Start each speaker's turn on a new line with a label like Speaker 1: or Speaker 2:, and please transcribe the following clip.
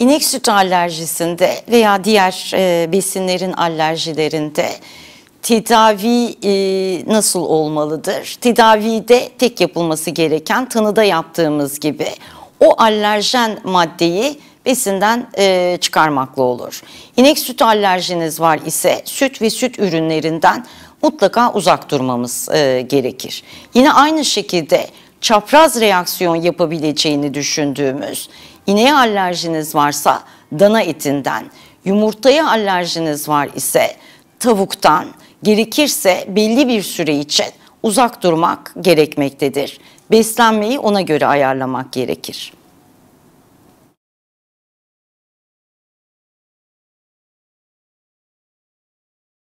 Speaker 1: İnek süt alerjisinde veya diğer e, besinlerin alerjilerinde tedavi e, nasıl olmalıdır? Tedavide tek yapılması gereken tanıda yaptığımız gibi o alerjen maddeyi besinden e, çıkarmakla olur. İnek süt alerjiniz var ise süt ve süt ürünlerinden mutlaka uzak durmamız e, gerekir. Yine aynı şekilde çapraz reaksiyon yapabileceğini düşündüğümüz ineğe alerjiniz varsa dana etinden, yumurtaya alerjiniz var ise tavuktan gerekirse belli bir süre için uzak durmak gerekmektedir. Beslenmeyi ona göre ayarlamak gerekir.